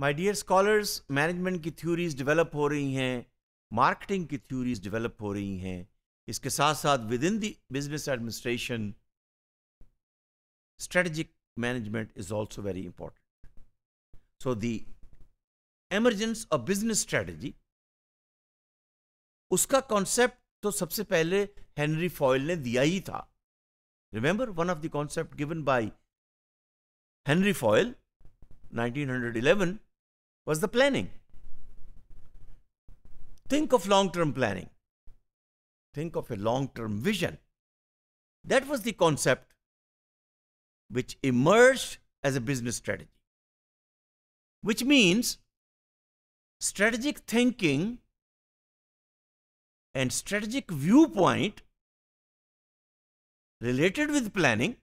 My dear scholars management की theories develop हो रही हैं मार्केटिंग की थ्योरीज डेवलप हो रही हैं इसके साथ साथ within the business administration strategic management is also very important so the emergence of business strategy उसका कॉन्सेप्ट तो सबसे पहले हेनरी फॉयल ने दिया ही था remember one of the concept given by Henry Fayol 1911 was the planning. Think of long term planning. Think of a long term vision. That was the concept which emerged as a business strategy, which means strategic thinking and strategic viewpoint related with planning.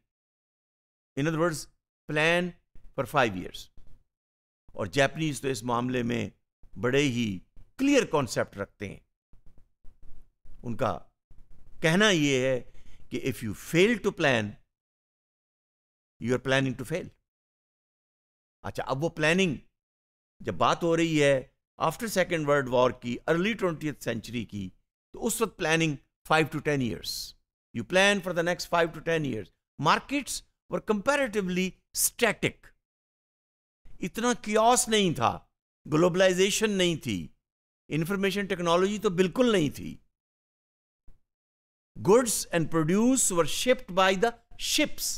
In other words, plan for five years. और Japanese तो इस मामले में बड़े ही clear concept रखते हैं उनका कहना यह है कि if you fail to plan you are planning to fail अच्छा अब वो प्लानिंग जब बात हो रही है आफ्टर सेकेंड वर्ल्ड वॉर की अर्ली ट्वेंटी सेंचुरी की तो उस वक्त planning five to ten years you plan for the next five to ten years markets were comparatively static इतना क्योस नहीं था ग्लोबलाइजेशन नहीं थी इंफॉर्मेशन टेक्नोलॉजी तो बिल्कुल नहीं थी goods and produce were shipped by the ships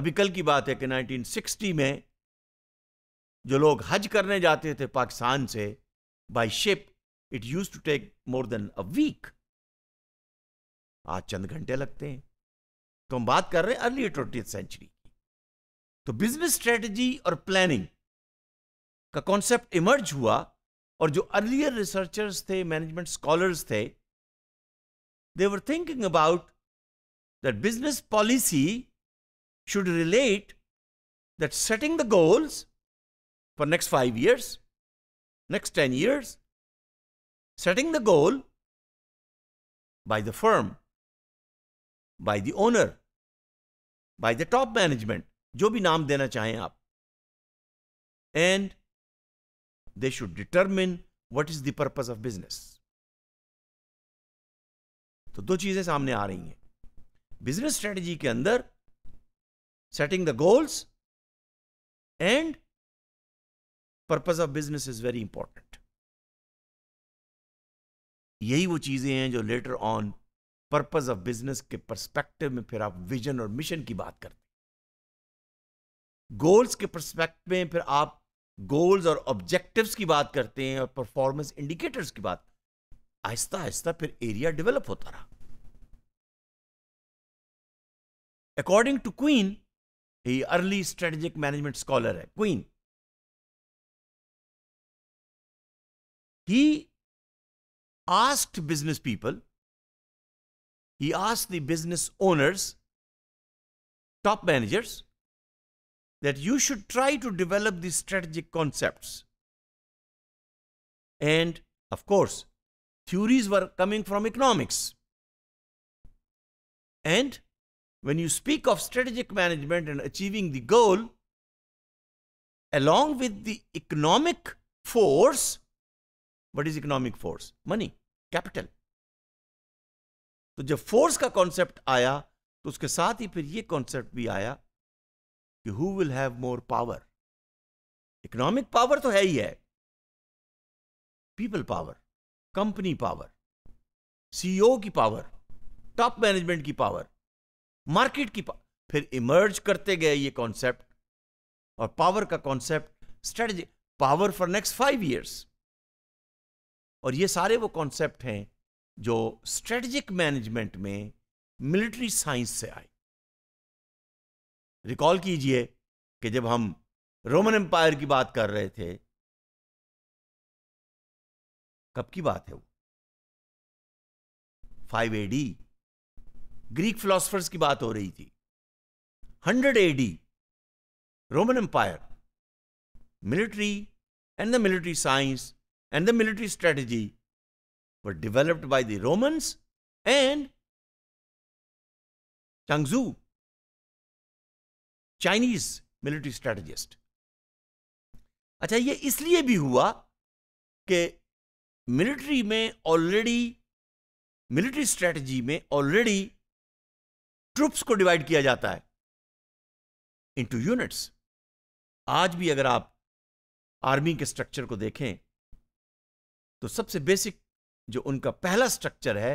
अभी कल की बात है कि 1960 में जो लोग हज करने जाते थे पाकिस्तान से by ship it used to take more than a week आज चंद घंटे लगते हैं तो हम बात कर रहे हैं अर्ली ट्वेंटी सेंचुरी तो बिजनेस स्ट्रेटजी और प्लानिंग का कॉन्सेप्ट इमर्ज हुआ और जो अर्लियर रिसर्चर्स थे मैनेजमेंट स्कॉलर्स थे they were thinking about that business policy should relate that setting the goals for next 5 years next 10 years setting the goal by the firm by the owner by the top management जो भी नाम देना चाहें आप and they should determine what is the purpose of business तो दो चीजें सामने आ रही हैं बिजनेस स्ट्रेटजी के अंदर setting the goals and purpose of business is very important यही वो चीजें हैं जो later on purpose of business के परस्पेक्टिव में फिर आप विजन और मिशन की बात करते गोल्स के परस्पेक्ट में फिर आप गोल्स और ऑब्जेक्टिव्स की बात करते हैं और परफॉर्मेंस इंडिकेटर्स की बात आहिस्ता आहिस्ता फिर एरिया डेवलप होता रहा according to Quinn he early strategic management scholar है Quinn he asked business people he asked the business owners top managers that you should try to develop these strategic concepts. And of course, theories were coming from economics. And when you speak of strategic management and achieving the goal, along with the economic force, what is economic force? Money, capital. So, जब force का concept आया तो उसके साथ ही फिर ये concept भी आया कि who will have more power economic power तो है ही है people power company power CEO की पावर टॉप मैनेजमेंट की पावर मार्केट की पावर फिर इमर्ज करते गए ये कॉन्सेप्ट और पावर का concept strategy power for next five years और ये सारे वो कॉन्सेप्ट हैं जो स्ट्रेटजिक मैनेजमेंट में मिलिट्री साइंस से आए रिकॉल कीजिए कि जब हम रोमन एम्पायर की बात कर रहे थे कब की बात है वो फाइव एडी ग्रीक फिलोसफर्स की बात हो रही थी hundred AD Roman empire military and the military science and the military strategy व developed by the Romans and चंगजू चाइनीज मिलिट्री स्ट्रेटजिस्ट अच्छा ये इसलिए भी हुआ कि मिलिट्री में ऑलरेडी मिलिट्री स्ट्रेटजी में ऑलरेडी ट्रुप्स को डिवाइड किया जाता है इनटू यूनिट्स आज भी अगर आप आर्मी के स्ट्रक्चर को देखें तो सबसे बेसिक जो उनका पहला स्ट्रक्चर है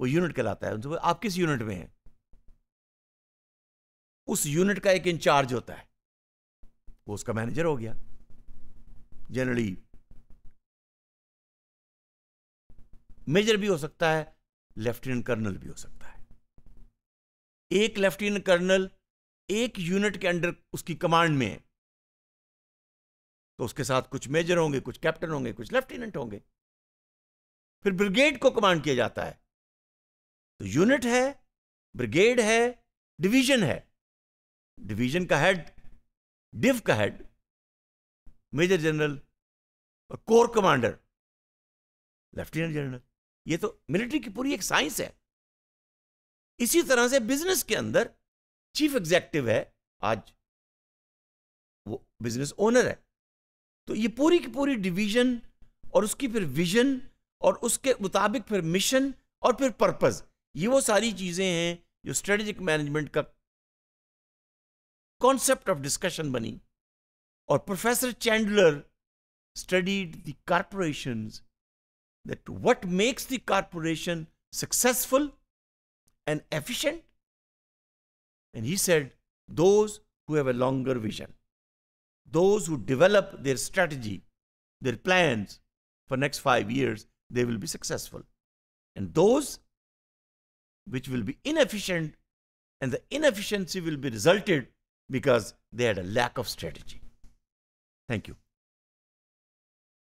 वो यूनिट कहलाता है आप किस यूनिट में हैं उस यूनिट का एक इंचार्ज होता है वो उसका मैनेजर हो गया जनरली मेजर भी हो सकता है लेफ्टिनेंट कर्नल भी हो सकता है एक लेफ्टिनेंट कर्नल एक यूनिट के अंडर उसकी कमांड में है तो उसके साथ कुछ मेजर होंगे कुछ कैप्टन होंगे कुछ लेफ्टिनेंट होंगे फिर ब्रिगेड को कमांड किया जाता है तो यूनिट है ब्रिगेड है डिवीजन है डिवीजन का हेड डिव का हेड मेजर जनरल और कोर कमांडर लेफ्टिनेंट जनरल ये तो मिलिट्री की पूरी एक साइंस है इसी तरह से बिजनेस के अंदर चीफ एग्जेक्टिव है आज वो बिजनेस ओनर है तो ये पूरी की पूरी डिवीजन और उसकी फिर विजन और उसके मुताबिक फिर मिशन और फिर पर्पज ये वो सारी चीजें हैं जो स्ट्रेटेजिक मैनेजमेंट का concept of discussion money. Or Professor Chandler studied the corporations, that what makes the corporation successful and efficient. And he said, those who have a longer vision, those who develop their strategy, their plans for next five years, they will be successful. And those which will be inefficient and the inefficiency will be resulted because they had a lack of strategy. Thank you.